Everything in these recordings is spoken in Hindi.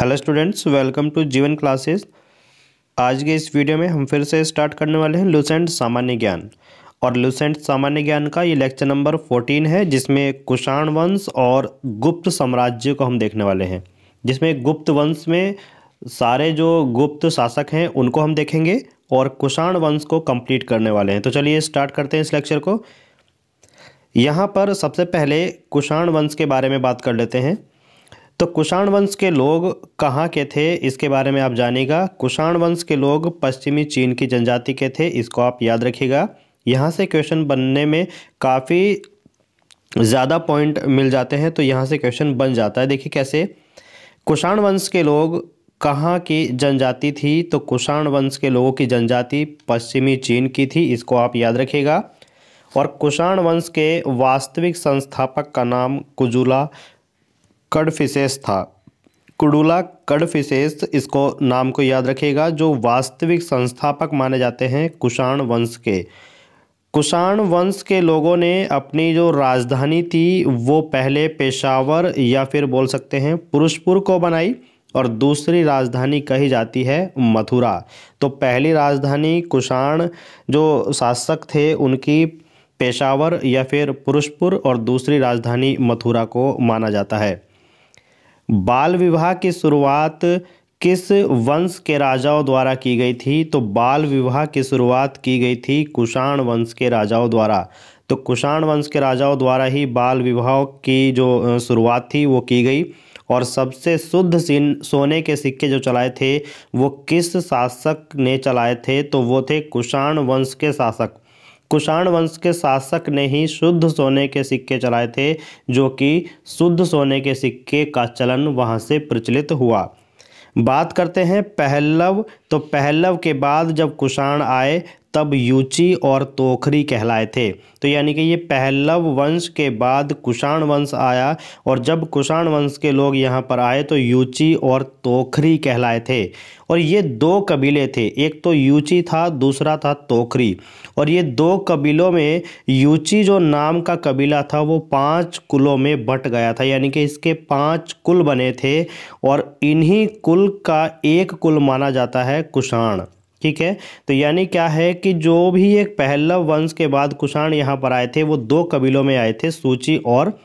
hello students welcome to Jeevan classes आज के इस वीडियो में हम फिर से स्टार्ट करने वाले हैं लूसेंट सामान्य ज्ञान और लूसेंट सामान्य ज्ञान का ये लेक्चर नंबर फोर्टीन है जिसमें कुषाण वंश और गुप्त साम्राज्य को हम देखने वाले हैं जिसमें गुप्त वंश में सारे जो गुप्त शासक हैं उनको हम देखेंगे और कुषाण वंश को कम्प्लीट करने वाले हैं तो चलिए स्टार्ट करते हैं इस लेक्चर को यहाँ पर सबसे पहले कुषाण वंश के बारे में बात कर लेते हैं तो कुषाण वंश के लोग कहाँ के थे इसके बारे में आप जानेगा कुषाण वंश के लोग पश्चिमी चीन की जनजाति के थे इसको आप याद रखिएगा यहाँ से क्वेश्चन बनने में काफ़ी ज़्यादा पॉइंट मिल जाते हैं तो यहाँ से क्वेश्चन बन जाता है देखिए कैसे कुषाण वंश के लोग कहाँ की जनजाति थी तो कुषाण वंश के लोगों की जनजाति पश्चिमी चीन की थी इसको आप याद रखिएगा और कुषाण वंश के वास्तविक संस्थापक का नाम कुजुला कडफिशेस था कुडुला कडफिशेस इसको नाम को याद रखिएगा जो वास्तविक संस्थापक माने जाते हैं कुषाण वंश के कुषाण वंश के लोगों ने अपनी जो राजधानी थी वो पहले पेशावर या फिर बोल सकते हैं पुरुषपुर को बनाई और दूसरी राजधानी कही जाती है मथुरा तो पहली राजधानी कुषाण जो शासक थे उनकी पेशावर या फिर पुरुषपुर और दूसरी राजधानी मथुरा को माना जाता है बाल विवाह की शुरुआत किस वंश के राजाओं द्वारा की गई थी तो बाल विवाह की शुरुआत की गई थी कुषाण वंश के राजाओं द्वारा तो कुषाण वंश के राजाओं द्वारा ही बाल विवाह की जो शुरुआत थी वो की गई और सबसे शुद्ध सिन सोने के सिक्के जो चलाए थे वो किस शासक ने चलाए थे तो वो थे कुषाण वंश के शासक कुषाण वंश के शासक ने ही शुद्ध सोने के सिक्के चलाए थे जो कि शुद्ध सोने के सिक्के का चलन वहाँ से प्रचलित हुआ बात करते हैं पहलव तो पहलव के बाद जब कुषाण आए तब यूची और तोखरी कहलाए थे तो यानी कि ये पहलव वंश के बाद कुषाण वंश आया और जब कुषाण वंश के लोग यहाँ पर आए तो यूची और तोखरी कहलाए थे और ये दो कबीले थे एक तो यूची था दूसरा था तोखरी और ये दो कबीलों में यूची जो नाम का कबीला था वो पांच कुलों में बट गया था यानी कि इसके पांच कुल बने थे और इन्हीं कुल का एक कुल माना जाता है कुषाण ठीक है तो यानी क्या है कि जो भी एक पहलव वंश के बाद कुषाण यहाँ पर आए थे वो दो कबीलों में आए थे सूची और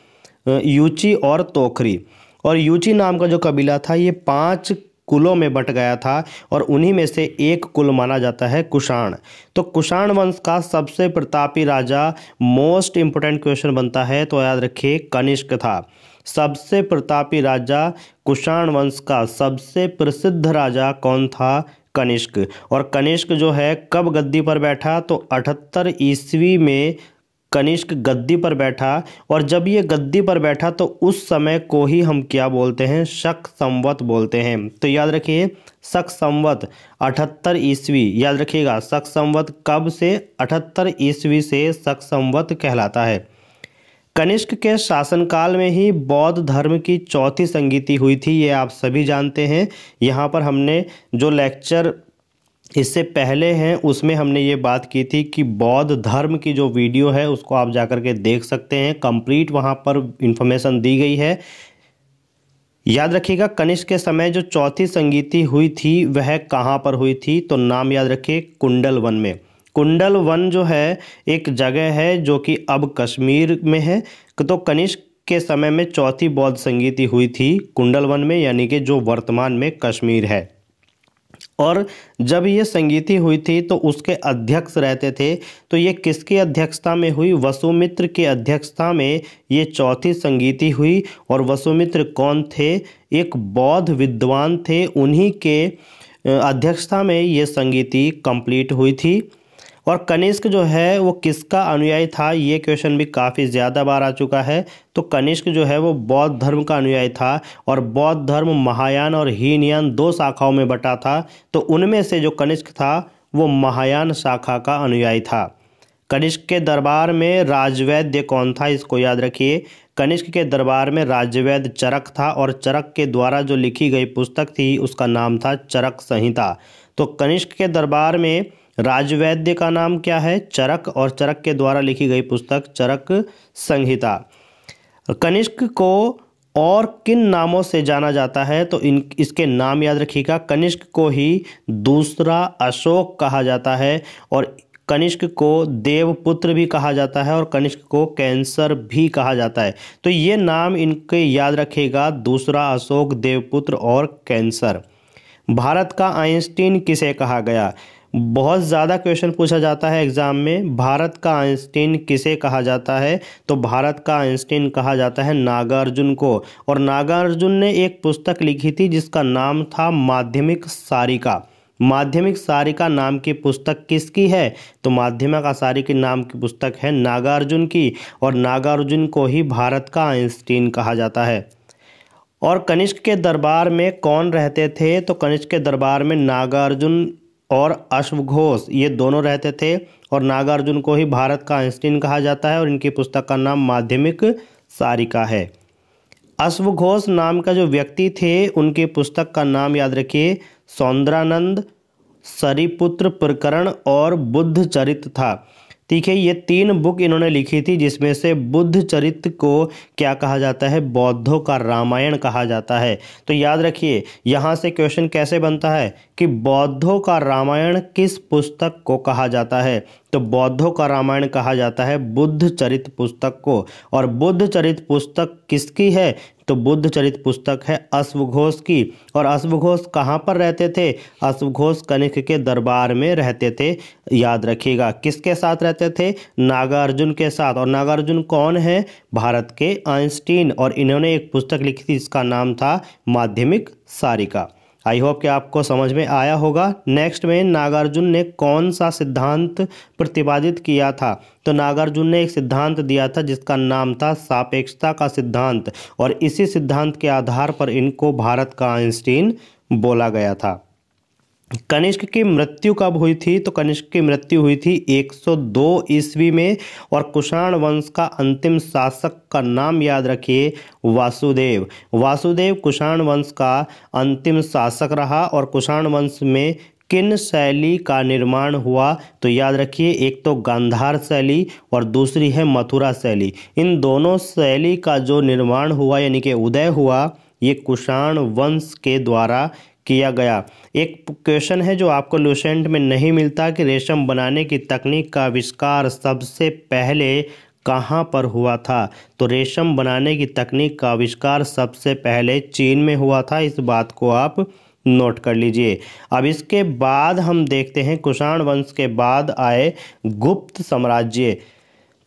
यूची और तोखरी और यूची नाम का जो कबीला था ये पांच कुलों में बट गया था और उन्हीं में से एक कुल माना जाता है कुषाण तो कुषाण वंश का सबसे प्रतापी राजा मोस्ट इम्पोर्टेंट क्वेश्चन बनता है तो याद रखिए कनिष्क था सबसे प्रतापी राजा कुषाण वंश का सबसे प्रसिद्ध राजा कौन था कनिष्क और कनिष्क जो है कब गद्दी पर बैठा तो अठहत्तर ईस्वी में कनिष्क गद्दी पर बैठा और जब ये गद्दी पर बैठा तो उस समय को ही हम क्या बोलते हैं शक संवत बोलते हैं तो याद रखिए शक संवत अठहत्तर ईस्वी याद रखिएगा शक संवत कब से अठहत्तर ईस्वी से शक संवत कहलाता है कनिष्क के शासनकाल में ही बौद्ध धर्म की चौथी संगीति हुई थी ये आप सभी जानते हैं यहाँ पर हमने जो लेक्चर इससे पहले हैं उसमें हमने ये बात की थी कि बौद्ध धर्म की जो वीडियो है उसको आप जाकर के देख सकते हैं कंप्लीट वहाँ पर इन्फॉर्मेशन दी गई है याद रखिएगा कनिष्क के समय जो चौथी संगीति हुई थी वह कहाँ पर हुई थी तो नाम याद रखिए कुंडल वन में कुंडल वन जो है एक जगह है जो कि अब कश्मीर में है तो कनिष्क के समय में चौथी बौद्ध संगीति हुई थी कुंडल वन में यानी कि जो वर्तमान में कश्मीर है और जब ये संगीति हुई थी तो उसके अध्यक्ष रहते थे तो ये किसकी अध्यक्षता में हुई वसुमित्र की अध्यक्षता में ये चौथी संगीति हुई और वसुमित्र कौन थे एक बौद्ध विद्वान थे उन्हीं के अध्यक्षता में ये संगीति कंप्लीट हुई थी और कनिष्क जो है वो किसका अनुयायी था ये क्वेश्चन भी काफ़ी ज़्यादा बार आ चुका है तो कनिष्क जो है वो बौद्ध धर्म का अनुयायी था और बौद्ध धर्म महायान और हीनयान दो शाखाओं में बटा था तो उनमें से जो कनिष्क था वो महायान शाखा का अनुयायी था कनिष्क के दरबार में राजवैद्य कौन था इसको याद रखिए कनिष्क के दरबार में राजवैद्य चरक था और चरक के द्वारा जो लिखी गई पुस्तक थी उसका नाम था चरक संहिता तो कनिष्क के दरबार में राजवैद्य का नाम क्या है चरक और चरक के द्वारा लिखी गई पुस्तक चरक संहिता कनिष्क को और किन नामों से जाना जाता है तो इन इसके नाम याद रखिएगा कनिष्क को ही दूसरा अशोक कहा जाता है और कनिष्क को देवपुत्र भी कहा जाता है और कनिष्क को कैंसर भी कहा जाता है तो ये नाम इनके याद रखेगा दूसरा अशोक देवपुत्र और कैंसर भारत का आइंस्टीन किसे कहा गया बहुत ज़्यादा क्वेश्चन पूछा जाता है एग्ज़ाम में भारत का आइंस्टीन किसे कहा जाता है तो भारत का आइंस्टीन कहा जाता है नागार्जुन को और नागार्जुन ने एक पुस्तक लिखी थी जिसका नाम था माध्यमिक सारिका माध्यमिक सारिका नाम की पुस्तक किसकी है तो माध्यमिक के नाम की पुस्तक है नागार्जुन की और नागार्जुन को ही भारत का आइंस्टीन कहा जाता है और कनिष्क के दरबार में कौन रहते थे तो कनिष्क के दरबार में नागार्जुन और अश्वघोष ये दोनों रहते थे और नागार्जुन को ही भारत का आइंस्टीन कहा जाता है और इनकी पुस्तक का नाम माध्यमिक सारिका है अश्वघोष नाम का जो व्यक्ति थे उनकी पुस्तक का नाम याद रखिए सौंदरानंद सरिपुत्र प्रकरण और बुद्ध चरित था ठीक है ये तीन बुक इन्होंने लिखी थी जिसमें से बुद्ध चरित्र को क्या कहा जाता है बौद्धों का रामायण कहा जाता है तो याद रखिए यहाँ से क्वेश्चन कैसे बनता है कि बौद्धों का रामायण किस पुस्तक को कहा जाता है तो बौद्धों का रामायण कहा जाता है बुद्ध चरित पुस्तक को और बुद्ध चरित पुस्तक किसकी है तो बुद्ध चरित पुस्तक है अश्वघोष की और अश्वघोष कहाँ पर रहते थे अश्वघोष कनिक के दरबार में रहते थे याद रखिएगा किसके साथ रहते थे नागार्जुन के साथ और नागार्जुन कौन है भारत के आइंस्टीन और इन्होंने एक पुस्तक लिखी थी जिसका नाम था माध्यमिक सारिका आई होप कि आपको समझ में आया होगा नेक्स्ट में नागार्जुन ने कौन सा सिद्धांत प्रतिपादित किया था तो नागार्जुन ने एक सिद्धांत दिया था जिसका नाम था सापेक्षता का सिद्धांत और इसी सिद्धांत के आधार पर इनको भारत का आइंस्टीन बोला गया था कनिष्क की मृत्यु कब हुई थी तो कनिष्क की मृत्यु हुई थी 102 ईस्वी में और कुषाण वंश का अंतिम शासक का नाम याद रखिए वासुदेव वासुदेव कुषाण वंश का अंतिम शासक रहा और कुषाण वंश में किन शैली का निर्माण हुआ तो याद रखिए एक तो गांधार शैली और दूसरी है मथुरा शैली इन दोनों शैली का जो निर्माण हुआ यानी कि उदय हुआ ये कुषाण वंश के द्वारा किया गया एक क्वेश्चन है जो आपको लूसेंट में नहीं मिलता कि रेशम बनाने की तकनीक का आविष्कार सबसे पहले कहाँ पर हुआ था तो रेशम बनाने की तकनीक का आविष्कार सबसे पहले चीन में हुआ था इस बात को आप नोट कर लीजिए अब इसके बाद हम देखते हैं कुषाण वंश के बाद आए गुप्त साम्राज्य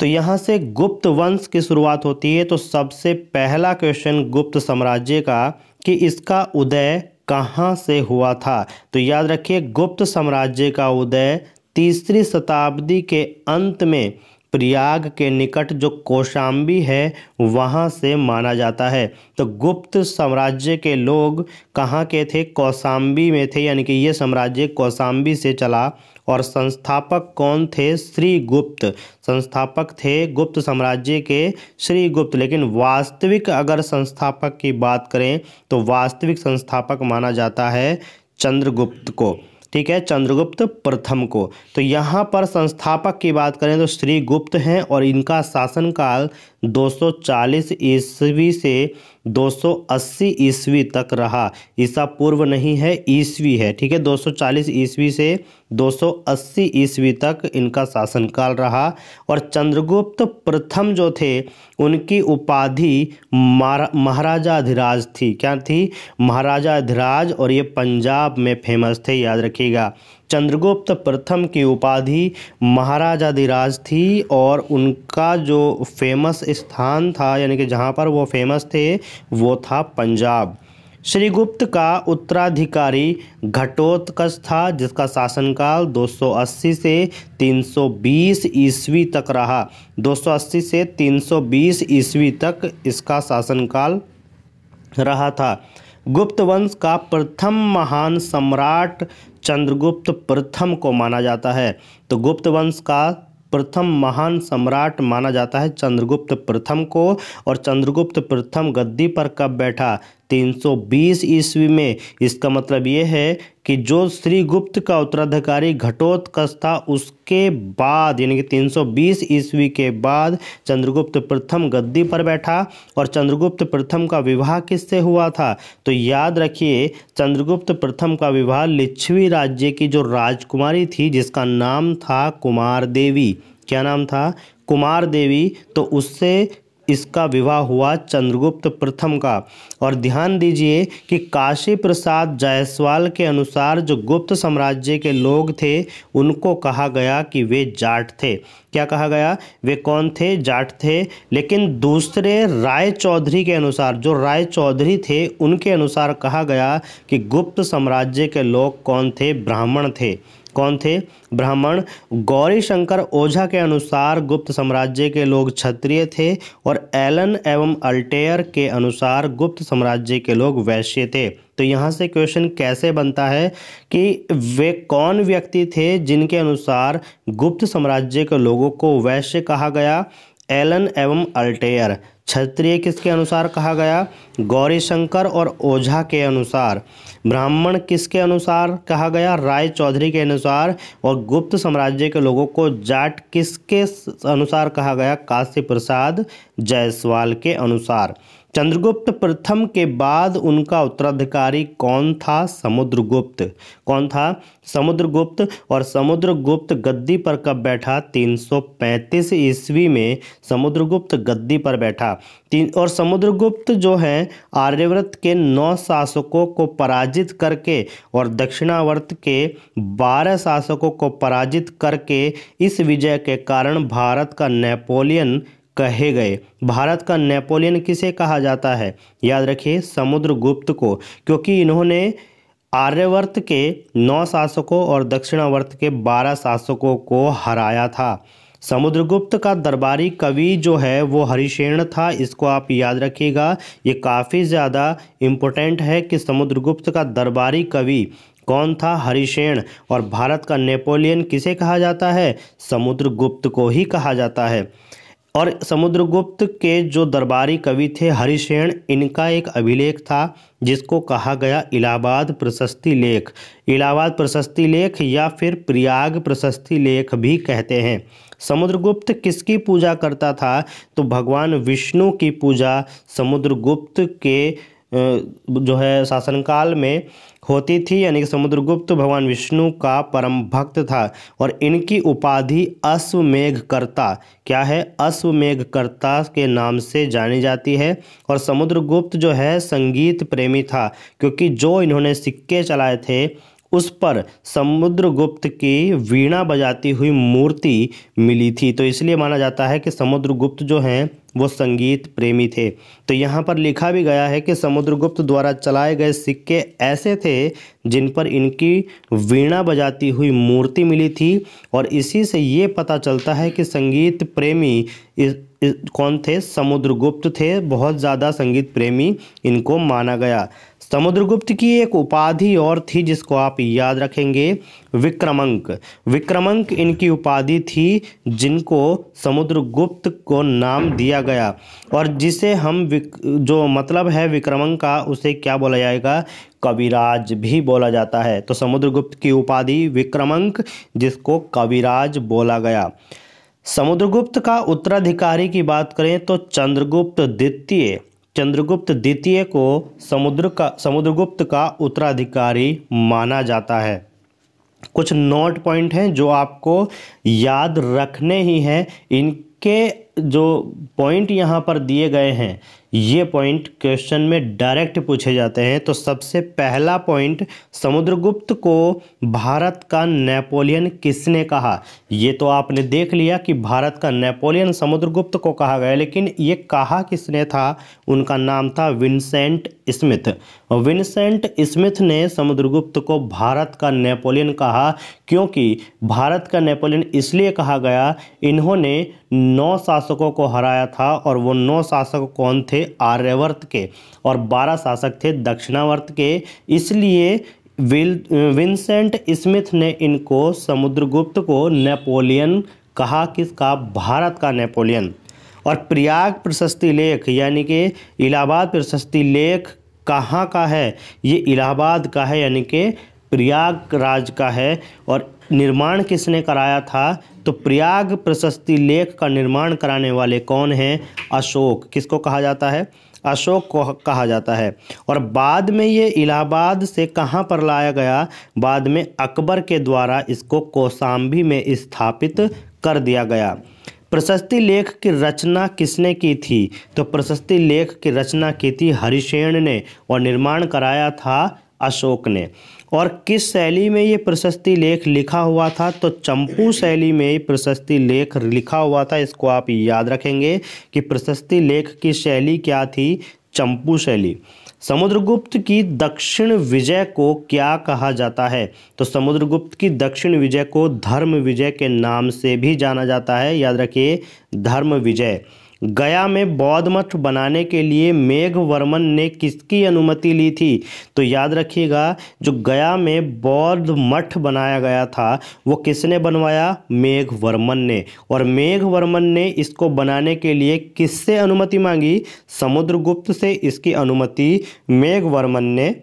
तो यहाँ से गुप्त वंश की शुरुआत होती है तो सबसे पहला क्वेश्चन गुप्त साम्राज्य का कि इसका उदय कहाँ से हुआ था तो याद रखिए गुप्त साम्राज्य का उदय तीसरी शताब्दी के अंत में प्रयाग के निकट जो कोशाम्बी है वहाँ से माना जाता है तो गुप्त साम्राज्य के लोग कहाँ के थे कौशाम्बी में थे यानी कि ये साम्राज्य कौशाम्बी से चला और संस्थापक कौन थे श्री गुप्त संस्थापक थे गुप्त साम्राज्य के श्री गुप्त लेकिन वास्तविक अगर संस्थापक की बात करें तो वास्तविक संस्थापक माना जाता है चंद्रगुप्त को ठीक है चंद्रगुप्त प्रथम को तो यहाँ पर संस्थापक की बात करें तो श्री गुप्त हैं और इनका शासनकाल 240 ईस्वी से 280 ईस्वी तक रहा ईसा पूर्व नहीं है ईस्वी है ठीक है 240 ईस्वी से 280 ईस्वी तक इनका शासनकाल रहा और चंद्रगुप्त प्रथम जो थे उनकी उपाधि महाराजा अधिराज थी क्या थी महाराजा अधिराज और ये पंजाब में फेमस थे याद रखिएगा चंद्रगुप्त प्रथम की उपाधि महाराजाधिराज थी और उनका जो फेमस स्थान था यानी कि जहाँ पर वो फेमस थे वो था पंजाब श्रीगुप्त का उत्तराधिकारी घटोत्क था जिसका शासनकाल 280 से 320 ईस्वी तक रहा 280 से 320 ईस्वी तक इसका शासनकाल रहा था गुप्त वंश का प्रथम महान सम्राट चंद्रगुप्त प्रथम को माना जाता है तो गुप्त वंश का प्रथम महान सम्राट माना जाता है चंद्रगुप्त प्रथम को और चंद्रगुप्त प्रथम गद्दी पर कब बैठा 320 ईस्वी में इसका मतलब ये है कि जो श्रीगुप्त का उत्तराधिकारी घटोत्कच था उसके बाद यानी कि 320 ईस्वी के बाद चंद्रगुप्त प्रथम गद्दी पर बैठा और चंद्रगुप्त प्रथम का विवाह किससे हुआ था तो याद रखिए चंद्रगुप्त प्रथम का विवाह लिच्छवी राज्य की जो राजकुमारी थी जिसका नाम था कुमार देवी क्या नाम था कुमार देवी तो उससे इसका विवाह हुआ चंद्रगुप्त प्रथम का और ध्यान दीजिए कि काशी प्रसाद जायसवाल के अनुसार जो गुप्त साम्राज्य के लोग थे उनको कहा गया कि वे जाट थे क्या कहा गया वे कौन थे जाट थे लेकिन दूसरे राय चौधरी के अनुसार जो राय चौधरी थे उनके अनुसार कहा गया कि गुप्त साम्राज्य के लोग कौन थे ब्राह्मण थे कौन थे ब्राह्मण गौरी शंकर ओझा के अनुसार गुप्त साम्राज्य के लोग क्षत्रिय थे और एलन एवं अल्टेयर के अनुसार गुप्त साम्राज्य के लोग वैश्य थे तो यहाँ से क्वेश्चन कैसे बनता है कि वे कौन व्यक्ति थे जिनके अनुसार गुप्त साम्राज्य के लोगों को वैश्य कहा गया एलन एवं अल्टेयर क्षत्रिय किसके अनुसार कहा गया गौरीशंकर और ओझा के अनुसार ब्राह्मण किसके अनुसार कहा गया राय चौधरी के अनुसार और गुप्त साम्राज्य के लोगों को जाट किसके अनुसार कहा गया काशी प्रसाद जायसवाल के अनुसार चंद्रगुप्त प्रथम के बाद उनका उत्तराधिकारी कौन था समुद्रगुप्त कौन था समुद्रगुप्त और समुद्रगुप्त गद्दी पर कब बैठा 335 ईस्वी में समुद्रगुप्त गद्दी पर बैठा तीन और समुद्रगुप्त जो हैं आर्यव्रत के नौ शासकों को पराजित करके और दक्षिणावर्त के बारह शासकों को पराजित करके इस विजय के कारण भारत का नेपोलियन कहे गए भारत का नेपोलियन किसे कहा जाता है याद रखिए समुद्रगुप्त को क्योंकि इन्होंने आर्यवर्त के नौ शासकों और दक्षिणावर्त के बारह शासकों को हराया था समुद्रगुप्त का दरबारी कवि जो है वो हरिशेण था इसको आप याद रखिएगा ये काफ़ी ज़्यादा इम्पोर्टेंट है कि समुद्रगुप्त का दरबारी कवि कौन था हरिशेण और भारत का नेपोलियन किसे कहा जाता है समुद्रगुप्त को ही कहा जाता है और समुद्रगुप्त के जो दरबारी कवि थे हरिशेण इनका एक अभिलेख था जिसको कहा गया इलाहाबाद प्रशस्ति लेख इलाहाबाद प्रशस्ति लेख या फिर प्रयाग प्रशस्ति लेख भी कहते हैं समुद्रगुप्त किसकी पूजा करता था तो भगवान विष्णु की पूजा समुद्रगुप्त के जो है शासनकाल में होती थी यानी कि समुद्रगुप्त भगवान विष्णु का परम भक्त था और इनकी उपाधि अश्वमेघकर्ता क्या है अश्वमेघकर्ता के नाम से जानी जाती है और समुद्रगुप्त जो है संगीत प्रेमी था क्योंकि जो इन्होंने सिक्के चलाए थे उस पर समुद्रगुप्त की वीणा बजाती हुई मूर्ति मिली थी तो इसलिए माना जाता है कि समुद्रगुप्त जो हैं वो संगीत प्रेमी थे तो यहाँ पर लिखा भी गया है कि समुद्रगुप्त द्वारा चलाए गए सिक्के ऐसे थे जिन पर इनकी वीणा बजाती हुई मूर्ति मिली थी और इसी से ये पता चलता है कि संगीत प्रेमी इस कौन थे समुद्रगुप्त थे बहुत ज़्यादा संगीत प्रेमी इनको माना गया समुद्रगुप्त की एक उपाधि और थी जिसको आप याद रखेंगे विक्रमंक विक्रमंक इनकी उपाधि थी जिनको समुद्रगुप्त को नाम दिया गया और जिसे हम विक, जो मतलब है विक्रमंक का उसे क्या बोला जाएगा कविराज भी बोला जाता है तो समुद्रगुप्त की उपाधि विक्रमंक जिसको कविराज बोला गया समुद्रगुप्त का उत्तराधिकारी की बात करें तो चंद्रगुप्त द्वितीय चंद्रगुप्त द्वितीय को समुद्र का समुद्रगुप्त का उत्तराधिकारी माना जाता है कुछ नोट पॉइंट हैं जो आपको याद रखने ही हैं इनके जो पॉइंट यहाँ पर दिए गए हैं ये पॉइंट क्वेश्चन में डायरेक्ट पूछे जाते हैं तो सबसे पहला पॉइंट समुद्रगुप्त को भारत का नेपोलियन किसने कहा ये तो आपने देख लिया कि भारत का नेपोलियन समुद्रगुप्त को कहा गया लेकिन ये कहा किसने था उनका नाम था विंसेंट स्मिथ विंसेंट स्मिथ ने समुद्रगुप्त को भारत का नेपोलियन कहा क्योंकि भारत का नेपोलियन इसलिए कहा गया इन्होंने नौ शासकों को हराया था और वो नौ शासक कौन थे आर्यवर्त के और बारह शासक थे दक्षिणावर्त के इसलिए विल विंसेंट स्मिथ ने इनको समुद्रगुप्त को नेपोलियन कहा किसका भारत का नेपोलियन और प्रयाग प्रशस्ति लेख यानी कि इलाहाबाद प्रशस्ति लेख कहाँ का है ये इलाहाबाद का है यानी कि प्रयागराज का है और निर्माण किसने कराया था तो प्रयाग प्रशस्ति लेख का निर्माण कराने वाले कौन हैं अशोक किसको कहा जाता है अशोक को कहा जाता है और बाद में ये इलाहाबाद से कहाँ पर लाया गया बाद में अकबर के द्वारा इसको कौसाम्बी में स्थापित कर दिया गया प्रशस्ति लेख की रचना किसने की थी तो प्रशस्ति लेख की रचना की थी हरिशेण ने और निर्माण कराया था अशोक ने और किस शैली में ये प्रशस्ति लेख लिखा हुआ था तो चंपू शैली में प्रशस्ति लेख लिखा हुआ था इसको आप याद रखेंगे कि प्रशस्ति लेख की शैली क्या थी चंपू शैली समुद्रगुप्त की दक्षिण विजय को क्या कहा जाता है तो समुद्रगुप्त की दक्षिण विजय को धर्म विजय के नाम से भी जाना जाता है याद रखिए धर्म विजय गया में बौद्ध मठ बनाने के लिए मेघवर्मन ने किसकी अनुमति ली थी तो याद रखिएगा जो गया में बौद्ध मठ बनाया गया था वो किसने बनवाया मेघवर्मन ने और मेघवर्मन ने इसको बनाने के लिए किससे अनुमति मांगी समुद्रगुप्त से इसकी अनुमति मेघवर्मन ने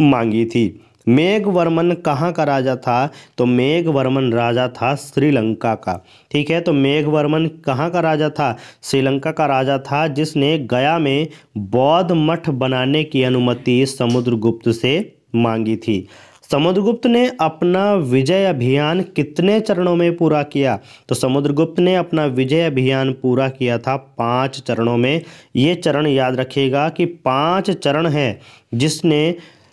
मांगी थी मेघवर्मन कहाँ का राजा था तो मेघवर्मन राजा था श्रीलंका का ठीक है तो मेघवर्मन कहाँ का राजा था श्रीलंका का राजा था जिसने गया में बौद्ध मठ बनाने की अनुमति समुद्रगुप्त से मांगी थी समुद्रगुप्त ने अपना विजय अभियान कितने चरणों में पूरा किया तो समुद्रगुप्त ने अपना विजय अभियान पूरा किया था पांच चरणों में ये चरण याद रखिएगा कि पांच चरण हैं जिसने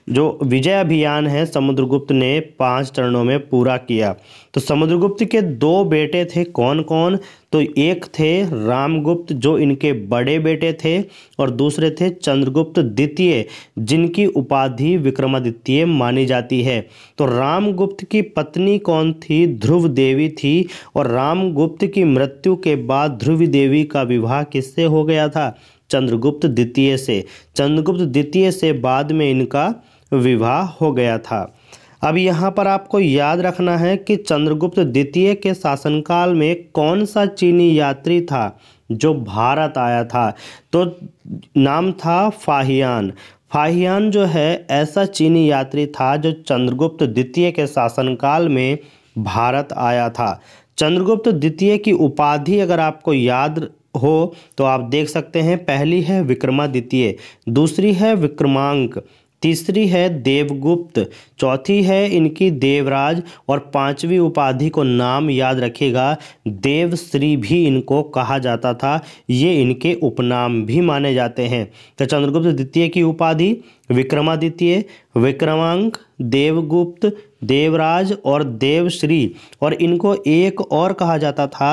जो विजय अभियान है समुद्रगुप्त ने पांच चरणों में पूरा किया तो समुद्रगुप्त के दो बेटे थे कौन कौन तो एक थे रामगुप्त जो इनके बड़े बेटे थे और दूसरे थे चंद्रगुप्त द्वितीय जिनकी उपाधि विक्रमादित्य मानी जाती है तो रामगुप्त की पत्नी कौन थी ध्रुव देवी थी और रामगुप्त की मृत्यु के बाद ध्रुव देवी का विवाह किससे हो गया था चंद्रगुप्त द्वितीय से चंद्रगुप्त द्वितीय से बाद में इनका विवाह हो गया था अब यहाँ पर आपको याद रखना है कि चंद्रगुप्त द्वितीय के शासनकाल में कौन सा चीनी यात्री था जो भारत आया था तो नाम था फाहियान फाहियान जो है ऐसा चीनी यात्री था जो चंद्रगुप्त द्वितीय के शासनकाल में भारत आया था चंद्रगुप्त द्वितीय की उपाधि अगर आपको याद हो तो आप देख सकते हैं पहली है विक्रमादित्य दूसरी है विक्रमांक तीसरी है देवगुप्त चौथी है इनकी देवराज और पांचवी उपाधि को नाम याद रखेगा देवश्री भी इनको कहा जाता था ये इनके उपनाम भी माने जाते हैं तो चंद्रगुप्त द्वितीय की उपाधि विक्रमादित्य विक्रमांक देवगुप्त देवराज और देवश्री और इनको एक और कहा जाता था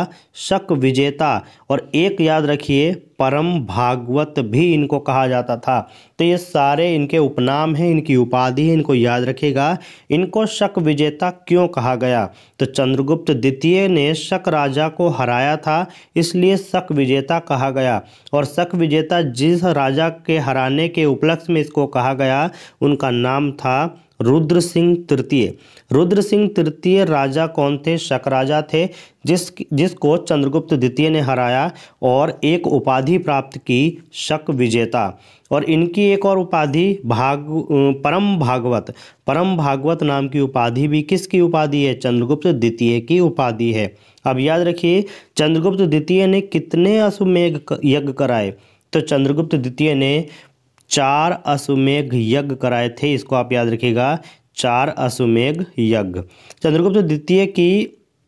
शक विजेता और एक याद रखिए परम भागवत भी इनको कहा जाता था तो ये सारे इनके उपनाम हैं इनकी उपाधि है इनको याद रखिएगा मिलेगा इनको शक विजेता क्यों कहा गया तो चंद्रगुप्त द्वितीय ने शक राजा को हराया था इसलिए शक विजेता कहा गया और शक विजेता जिस राजा के हराने के उपलक्ष्य में इसको कहा गया उनका नाम था रुद्र सिंह तृतीय रुद्र सिंह तृतीय राजा कौन थे शक राजा थे जिस जिसको चंद्रगुप्त द्वितीय ने हराया और एक उपाधि प्राप्त की शक विजेता और इनकी एक और उपाधि भाग परम भागवत परम भागवत नाम की उपाधि भी किसकी उपाधि है चंद्रगुप्त द्वितीय की उपाधि है अब याद रखिए चंद्रगुप्त द्वितीय ने कितने अश्वमेघ यज्ञ कराए तो चंद्रगुप्त द्वितीय ने चार अश्वमेघ यज्ञ कराए थे इसको आप याद रखिएगा चार अश्वमेघ यज्ञ चंद्रगुप्त द्वितीय की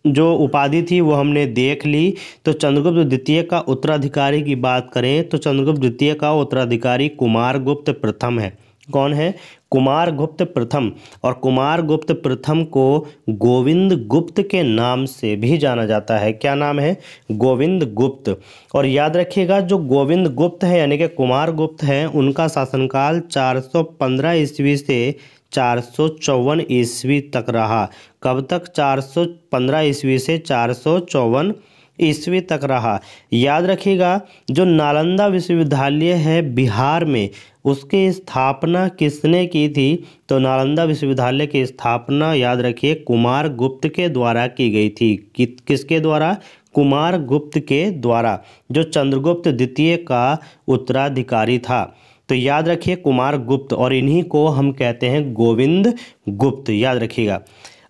जो उपाधि थी वो हमने देख ली तो चंद्रगुप्त द्वितीय का उत्तराधिकारी की बात करें तो चंद्रगुप्त द्वितीय का उत्तराधिकारी कुमार गुप्त प्रथम है कौन है कुमार गुप्त प्रथम और कुमार गुप्त प्रथम को गोविंद गुप्त के नाम से भी जाना जाता है क्या नाम है गोविंद गुप्त और याद रखिएगा जो गोविंद गुप्त है यानी कि कुमार गुप्त हैं उनका शासनकाल 415 ईस्वी से चार ईस्वी तक रहा कब तक 415 ईस्वी से चार ईस्वी तक रहा याद रखिएगा जो नालंदा विश्वविद्यालय है बिहार में उसकी स्थापना किसने की थी तो नालंदा विश्वविद्यालय की स्थापना याद रखिए कुमार गुप्त के द्वारा की गई थी कि, किसके द्वारा कुमार गुप्त के द्वारा जो चंद्रगुप्त द्वितीय का उत्तराधिकारी था तो याद रखिए कुमार गुप्त और इन्हीं को हम कहते हैं गोविंद गुप्त याद रखिएगा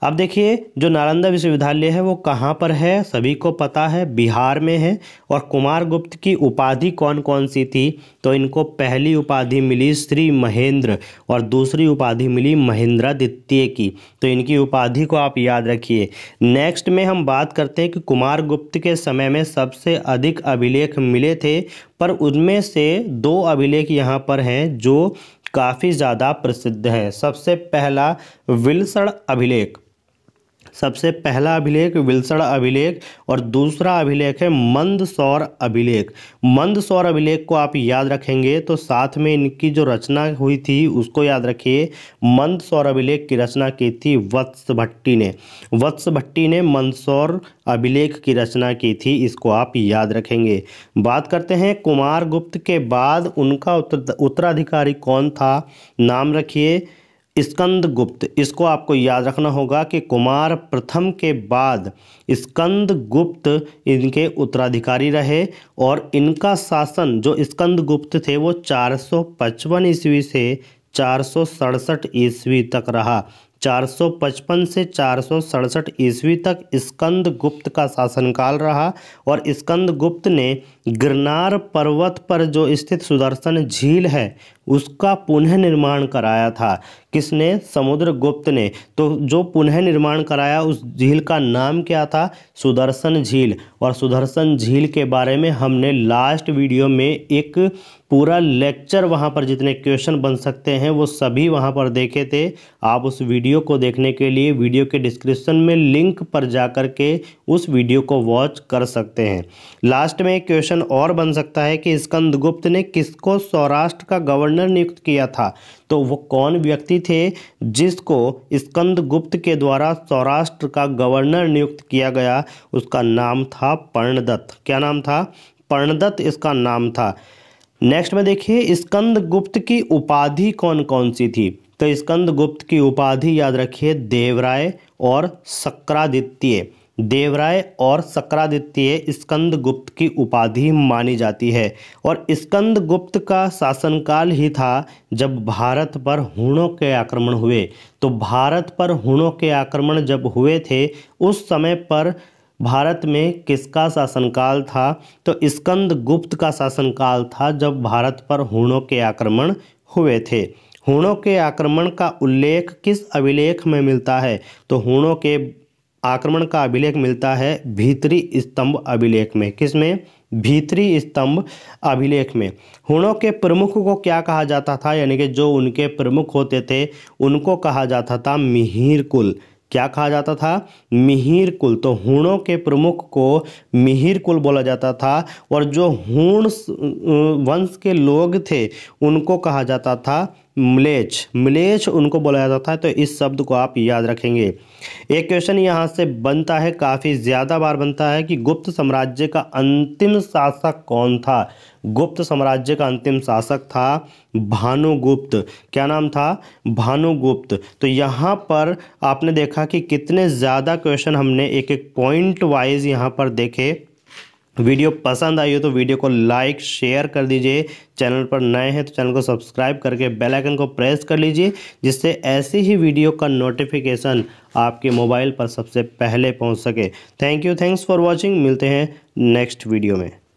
अब देखिए जो नालंदा विश्वविद्यालय है वो कहाँ पर है सभी को पता है बिहार में है और कुमार गुप्त की उपाधि कौन कौन सी थी तो इनको पहली उपाधि मिली श्री महेंद्र और दूसरी उपाधि मिली महेंद्रा द्वितीय की तो इनकी उपाधि को आप याद रखिए नेक्स्ट में हम बात करते हैं कि कुमार गुप्त के समय में सबसे अधिक अभिलेख मिले थे पर उनमें से दो अभिलेख यहाँ पर हैं जो काफ़ी ज़्यादा प्रसिद्ध हैं सबसे पहला विल्सण अभिलेख सबसे पहला अभिलेख विल्सण अभिलेख और दूसरा अभिलेख है मंदसौर अभिलेख मंदसौर अभिलेख को आप याद रखेंगे तो साथ में इनकी जो रचना हुई थी उसको याद रखिए मंदसौर अभिलेख की रचना की थी वत्स भट्टी ने वत्स भट्टी ने मंदसौर अभिलेख की रचना की थी इसको आप याद रखेंगे बात करते हैं कुमार गुप्त के बाद उनका उत्तर उत्तराधिकारी कौन था नाम रखिए स्कंद गुप्त इसको आपको याद रखना होगा कि कुमार प्रथम के बाद स्कंद गुप्त इनके उत्तराधिकारी रहे और इनका शासन जो स्कंद गुप्त थे वो 455 ईस्वी से चार ईस्वी तक रहा 455 से चार ईस्वी तक स्कंद गुप्त का शासनकाल रहा और स्कंद गुप्त ने गिरनार पर्वत पर जो स्थित सुदर्शन झील है उसका पुनः निर्माण कराया था किसने समुद्र गुप्त ने तो जो पुनः निर्माण कराया उस झील का नाम क्या था सुदर्शन झील और सुदर्शन झील के बारे में हमने लास्ट वीडियो में एक पूरा लेक्चर वहाँ पर जितने क्वेश्चन बन सकते हैं वो सभी वहाँ पर देखे थे आप उस वीडियो को देखने के लिए वीडियो के डिस्क्रिप्शन में लिंक पर जा कर के उस वीडियो को वॉच कर सकते हैं लास्ट में एक क्वेश्चन और बन सकता है कि स्कंदगुप्त ने किसको सौराष्ट्र का गवर्नर नियुक्त किया था तो वो कौन व्यक्ति थे जिसको स्कंदगुप्त के द्वारा सौराष्ट्र का गवर्नर नियुक्त किया गया उसका नाम था पर्णदत्त क्या नाम था पर्णदत्त इसका नाम था नेक्स्ट में देखिए स्कंद गुप्त की उपाधि कौन कौन सी थी तो स्कंद गुप्त की उपाधि याद रखिए देवराय और शक्रादित्य देवराय और शक्रादित्य स्कंद गुप्त की उपाधि मानी जाती है और स्कंद गुप्त का शासनकाल ही था जब भारत पर हुणों के आक्रमण हुए तो भारत पर हुणों के आक्रमण जब हुए थे उस समय पर भारत में किसका शासनकाल था तो स्कंद गुप्त का शासनकाल था जब भारत पर हुणों के आक्रमण हुए थे हुणों के आक्रमण का उल्लेख किस अभिलेख में मिलता है तो हुणों के आक्रमण का अभिलेख मिलता है भीतरी स्तंभ अभिलेख में किस में भीतरी स्तंभ अभिलेख में हुणों के प्रमुख को क्या कहा जाता था यानी कि जो उनके प्रमुख होते थे उनको कहा जाता था मिहिर कुल क्या कहा जाता था मिहिर कुल तो हूणों के प्रमुख को मिहिर कुल बोला जाता था और जो हूण वंश के लोग थे उनको कहा जाता था मलेच मलेच उनको बोला जाता है तो इस शब्द को आप याद रखेंगे एक क्वेश्चन यहाँ से बनता है काफ़ी ज़्यादा बार बनता है कि गुप्त साम्राज्य का अंतिम शासक कौन था गुप्त साम्राज्य का अंतिम शासक था भानुगुप्त क्या नाम था भानुगुप्त तो यहाँ पर आपने देखा कि कितने ज़्यादा क्वेश्चन हमने एक एक पॉइंट वाइज यहाँ पर देखे तो वीडियो पसंद आई हो तो वीडियो को लाइक शेयर कर दीजिए चैनल पर नए हैं तो चैनल को सब्सक्राइब करके बेल आइकन को प्रेस कर लीजिए जिससे ऐसी ही वीडियो का नोटिफिकेशन आपके मोबाइल पर सबसे पहले पहुंच सके thank you thanks for watching मिलते हैं नेक्स्ट वीडियो में